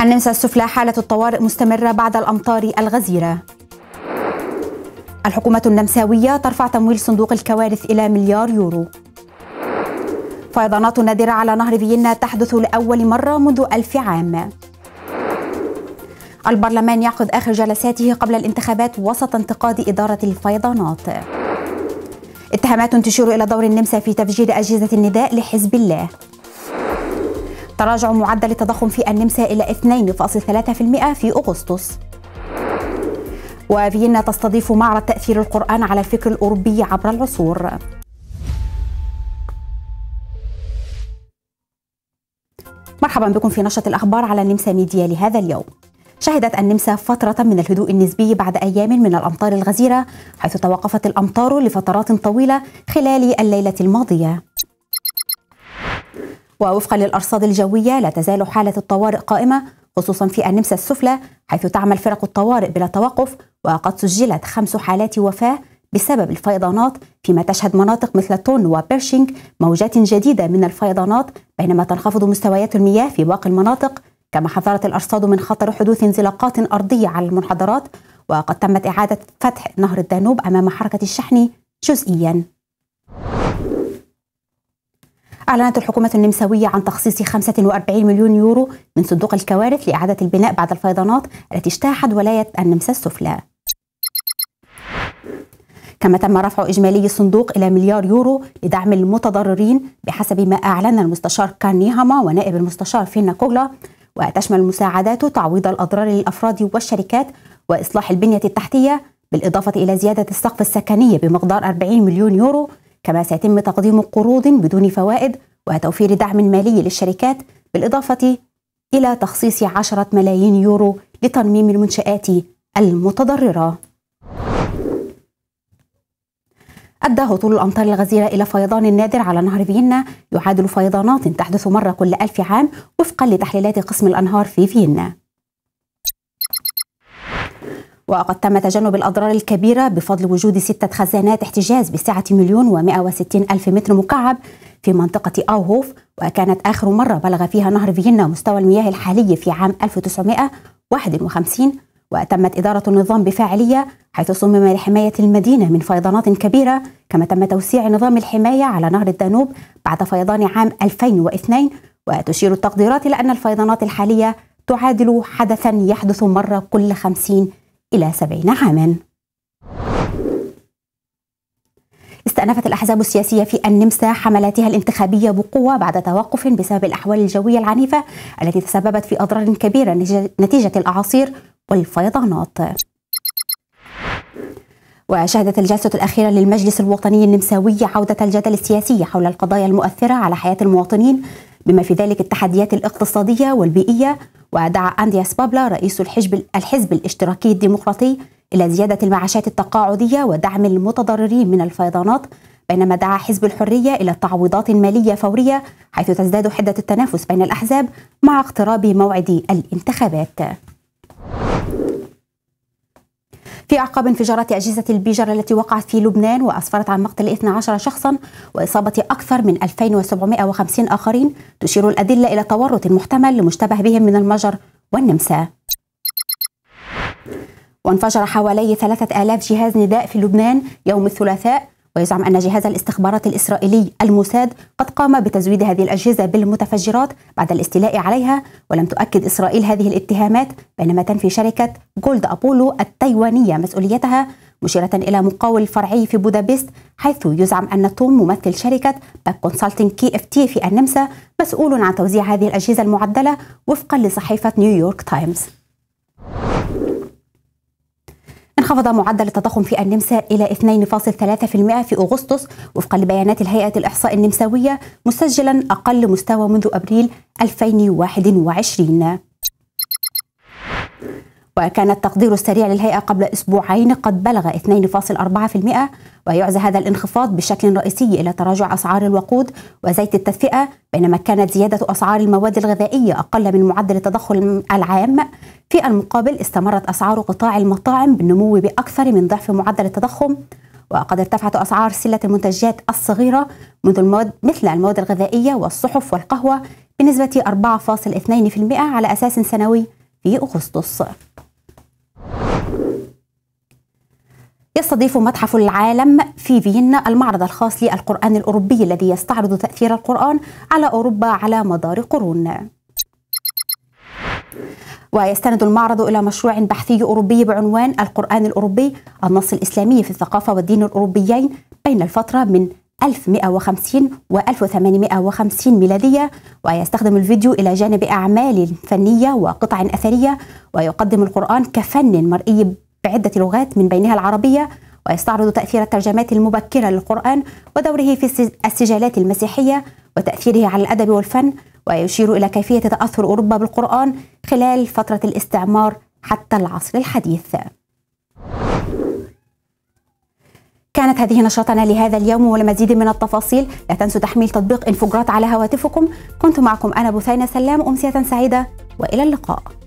النمسا السفلى حالة الطوارئ مستمرة بعد الأمطار الغزيرة الحكومة النمساوية ترفع تمويل صندوق الكوارث إلى مليار يورو فيضانات نادرة على نهر فيينا تحدث لأول مرة منذ ألف عام البرلمان يعقد آخر جلساته قبل الانتخابات وسط انتقاد إدارة الفيضانات اتهامات تشير إلى دور النمسا في تفجير أجهزة النداء لحزب الله تراجع معدل التضخم في النمسا إلى 2.3% في أغسطس وفيينا تستضيف معرض تأثير القرآن على الفكر الأوروبي عبر العصور مرحبا بكم في نشرة الأخبار على النمسا ميديا لهذا اليوم شهدت النمسا فترة من الهدوء النسبي بعد أيام من الأمطار الغزيرة حيث توقفت الأمطار لفترات طويلة خلال الليلة الماضية ووفقا للأرصاد الجوية لا تزال حالة الطوارئ قائمة خصوصا في النمسا السفلى حيث تعمل فرق الطوارئ بلا توقف وقد سجلت خمس حالات وفاة بسبب الفيضانات فيما تشهد مناطق مثل تون وبيرشينغ موجات جديدة من الفيضانات بينما تنخفض مستويات المياه في باقي المناطق كما حذرت الأرصاد من خطر حدوث انزلاقات أرضية على المنحدرات وقد تمت إعادة فتح نهر الدانوب أمام حركة الشحن جزئياً أعلنت الحكومة النمساوية عن تخصيص 45 مليون يورو من صندوق الكوارث لإعادة البناء بعد الفيضانات التي اجتاحت ولاية النمسا السفلى كما تم رفع إجمالي الصندوق إلى مليار يورو لدعم المتضررين بحسب ما أعلن المستشار كارنيهاما ونائب المستشار فينا كوغلا وتشمل المساعدات تعويض الأضرار للأفراد والشركات وإصلاح البنية التحتية بالإضافة إلى زيادة السقف السكني بمقدار 40 مليون يورو كما سيتم تقديم قروض بدون فوائد وتوفير دعم مالي للشركات بالإضافة إلى تخصيص 10 ملايين يورو لترميم المنشآت المتضررة أدى هطول الأمطار الغزيرة إلى فيضان نادر على نهر فيينا يعادل فيضانات تحدث مرة كل ألف عام وفقا لتحليلات قسم الأنهار في فيينا وقد تم تجنب الأضرار الكبيرة بفضل وجود ستة خزانات احتجاز بسعة مليون ومائة وستين ألف متر مكعب في منطقة أوهوف وكانت آخر مرة بلغ فيها نهر فيينا مستوى المياه الحالي في عام 1951 وتمت إدارة النظام بفاعلية حيث صمم لحماية المدينة من فيضانات كبيرة كما تم توسيع نظام الحماية على نهر الدانوب بعد فيضان عام 2002 وتشير التقديرات إلى أن الفيضانات الحالية تعادل حدثا يحدث مرة كل 50 إلى 70 عاماً استأنفت الأحزاب السياسية في النمسا حملاتها الانتخابية بقوة بعد توقف بسبب الأحوال الجوية العنيفة التي تسببت في أضرار كبيرة نتيجة الأعاصير والفيضانات وشهدت الجلسة الأخيرة للمجلس الوطني النمساوي عودة الجدل السياسي حول القضايا المؤثرة على حياة المواطنين بما في ذلك التحديات الاقتصادية والبيئية ودعا أندياس بابلا رئيس الحزب, الحزب الاشتراكي الديمقراطي إلى زيادة المعاشات التقاعدية ودعم المتضررين من الفيضانات بينما دعا حزب الحرية إلى تعويضات مالية فورية حيث تزداد حدة التنافس بين الأحزاب مع اقتراب موعد الانتخابات في أعقاب انفجارات أجهزة البيجر التي وقعت في لبنان وأسفرت عن مقتل 12 شخصا وإصابة أكثر من 2750 آخرين تشير الأدلة إلى تورط محتمل لمشتبه بهم من المجر والنمسا وانفجر حوالي 3000 جهاز نداء في لبنان يوم الثلاثاء ويزعم أن جهاز الاستخبارات الإسرائيلي الموساد قد قام بتزويد هذه الأجهزة بالمتفجرات بعد الاستيلاء عليها ولم تؤكد إسرائيل هذه الاتهامات بينما تنفي شركة جولد أبولو التايوانية مسؤوليتها مشيرة إلى مقاول فرعي في بودابست حيث يزعم أن توم ممثل شركة باك كونسلتنج كي اف تي في النمسا مسؤول عن توزيع هذه الأجهزة المعدلة وفقا لصحيفة نيويورك تايمز انخفض معدل التضخم في النمسا إلى 2.3% في أغسطس وفقا لبيانات الهيئة الإحصاء النمساوية مسجلا أقل مستوى منذ أبريل 2021 وكان التقدير السريع للهيئة قبل أسبوعين قد بلغ 2.4% ويعزى هذا الانخفاض بشكل رئيسي إلى تراجع أسعار الوقود وزيت التدفئة بينما كانت زيادة أسعار المواد الغذائية أقل من معدل التضخم العام في المقابل استمرت أسعار قطاع المطاعم بالنمو بأكثر من ضعف معدل التضخم وقد ارتفعت أسعار سلة المنتجات الصغيرة منذ المواد مثل المواد الغذائية والصحف والقهوة بنسبة 4.2% على أساس سنوي في أغسطس يستضيف متحف العالم في فيينا المعرض الخاص للقرآن الأوروبي الذي يستعرض تأثير القرآن على أوروبا على مدار قرون ويستند المعرض إلى مشروع بحثي أوروبي بعنوان القرآن الأوروبي النص الإسلامي في الثقافة والدين الأوروبيين بين الفترة من 1150 و 1850 ميلادية ويستخدم الفيديو إلى جانب أعمال فنية وقطع أثرية ويقدم القرآن كفن مرئي بعدة لغات من بينها العربية ويستعرض تأثير الترجمات المبكرة للقرآن ودوره في السجالات المسيحية وتأثيره على الأدب والفن ويشير إلى كيفية تأثر أوروبا بالقرآن خلال فترة الاستعمار حتى العصر الحديث كانت هذه نشرتنا لهذا اليوم ولمزيد من التفاصيل لا تنسوا تحميل تطبيق انفجرات على هواتفكم كنت معكم أنا بثينة سلام أمسية سعيدة وإلى اللقاء